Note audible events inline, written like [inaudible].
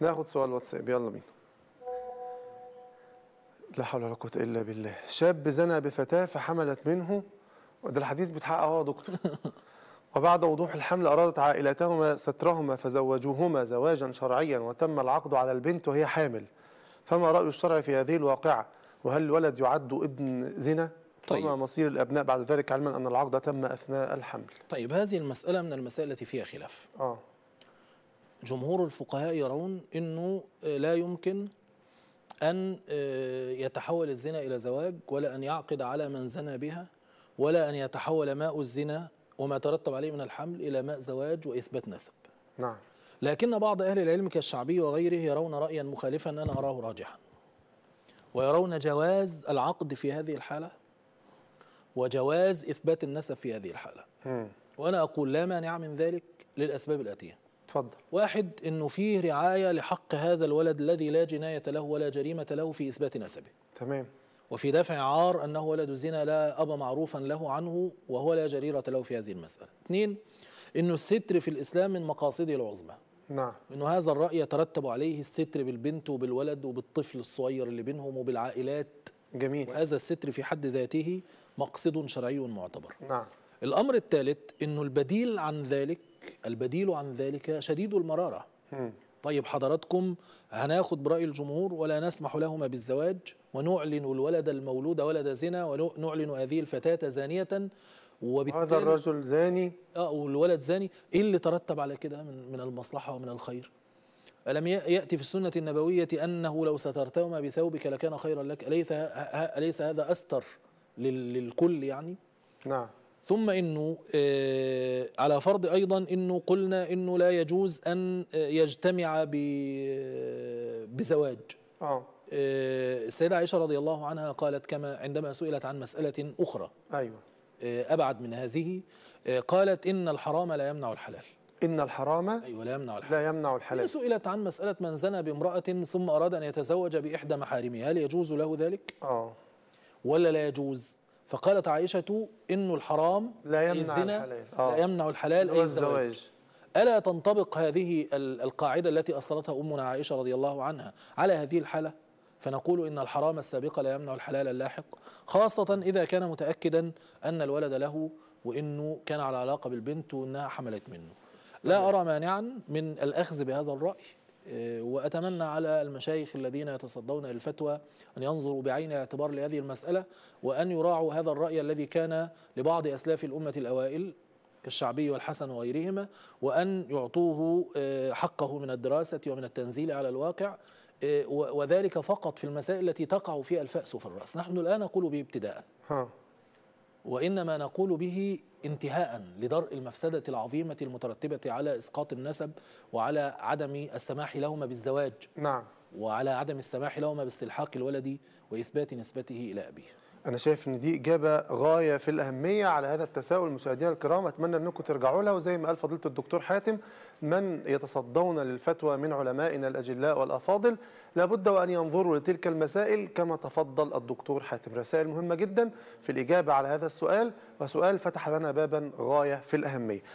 ناخد سؤال واتساب يلا بينا لا حول ولا قوه الا بالله شاب زنى بفتاه فحملت منه ده الحديث بيتحقق اهو يا دكتور [laughs] وبعد وضوح الحمل أرادت عائلتهما سترهما فزوجوهما زواجا شرعيا وتم العقد على البنت وهي حامل فما رأي الشرع في هذه الواقعة وهل الولد يعد ابن زنا طيب. وما مصير الأبناء بعد ذلك علما أن العقد تم أثناء الحمل طيب هذه المسألة من المسائل التي فيها خلاف آه. جمهور الفقهاء يرون أنه آه، لا يمكن أن آه، يتحول الزنا إلى زواج ولا أن يعقد على من زنى بها ولا أن يتحول ماء الزنا وما ترتب عليه من الحمل إلى ماء زواج وإثبات نسب نعم لكن بعض أهل العلم كالشعبي وغيره يرون رأيا مخالفا أنا أراه راجحا ويرون جواز العقد في هذه الحالة وجواز إثبات النسب في هذه الحالة م. وأنا أقول لا مانع من ذلك للأسباب الآتية اتفضل واحد انه في رعايه لحق هذا الولد الذي لا جنايه له ولا جريمه له في اثبات نسبه تمام وفي دفع عار انه ولد زنا لا ابا معروفا له عنه وهو لا جريره له في هذه المساله اثنين انه الستر في الاسلام من مقاصده العظمى نعم انه هذا الراي يترتب عليه الستر بالبنت وبالولد وبالطفل الصغير اللي بينهم وبالعائلات جميل وهذا الستر في حد ذاته مقصد شرعي معتبر نعم الأمر الثالث أنه البديل عن ذلك البديل عن ذلك شديد المرارة طيب حضراتكم هناخد برأي الجمهور ولا نسمح لهما بالزواج ونعلن الولد المولود ولد زنا ونعلن هذه الفتاة زانية وبالتالي هذا الرجل زاني اه والولد زاني ايه اللي ترتب على كده من, من المصلحة ومن الخير ألم يأتي في السنة النبوية أنه لو سترتهما بثوبك لكان خيرا لك أليس, أليس هذا أستر للكل يعني نعم ثم انه آه، على فرض ايضا انه قلنا انه لا يجوز ان آه، يجتمع آه، بزواج اه السيده عائشه رضي الله عنها قالت كما عندما سئلت عن مساله اخرى ايوه ابعد من هذه قالت ان الحرام لا يمنع الحلال إن الحرام أيوة لا يمنع الحلال لا يمنع الحلال سئلت عن مسألة من زنى بامرأة ثم أراد أن يتزوج بإحدى محارمها هل يجوز له ذلك؟ آه ولا لا يجوز؟ فقالت عائشة إن الحرام لا يمنع الزنا الحلال آه. لا يمنع الحلال أي الزواج ألا تنطبق هذه القاعدة التي أصلتها أمنا عائشة رضي الله عنها على هذه الحالة فنقول إن الحرام السابق لا يمنع الحلال اللاحق خاصة إذا كان متأكدا أن الولد له وإنه كان على علاقة بالبنت وإنها حملت منه لا طيب. أرى مانعا من الأخذ بهذا الرأي آه، وأتمنى على المشايخ الذين يتصدون للفتوى أن ينظروا بعين اعتبار لهذه المسألة وأن يراعوا هذا الرأي الذي كان لبعض أسلاف الأمة الأوائل كالشعبي والحسن وغيرهما وأن يعطوه آه، حقه من الدراسة ومن التنزيل على الواقع آه، وذلك فقط في المسائل التي تقع فيها الفأس في الرأس نحن الآن نقول بابتداء وإنما نقول به انتهاء لدرء المفسدة العظيمة المترتبة على إسقاط النسب وعلى عدم السماح لهما بالزواج نعم وعلى عدم السماح لهما باستلحاق الولد وإثبات نسبته إلى أبيه أنا شايف إن دي إجابة غاية في الأهمية على هذا التساؤل مشاهدينا الكرام أتمنى أنكم ترجعوا لها وزي ما قال فضيلة الدكتور حاتم من يتصدون للفتوى من علمائنا الأجلاء والأفاضل لابد وأن ينظروا لتلك المسائل كما تفضل الدكتور حاتم رسائل مهمة جدا في الإجابة على هذا السؤال وسؤال فتح لنا بابا غاية في الأهمية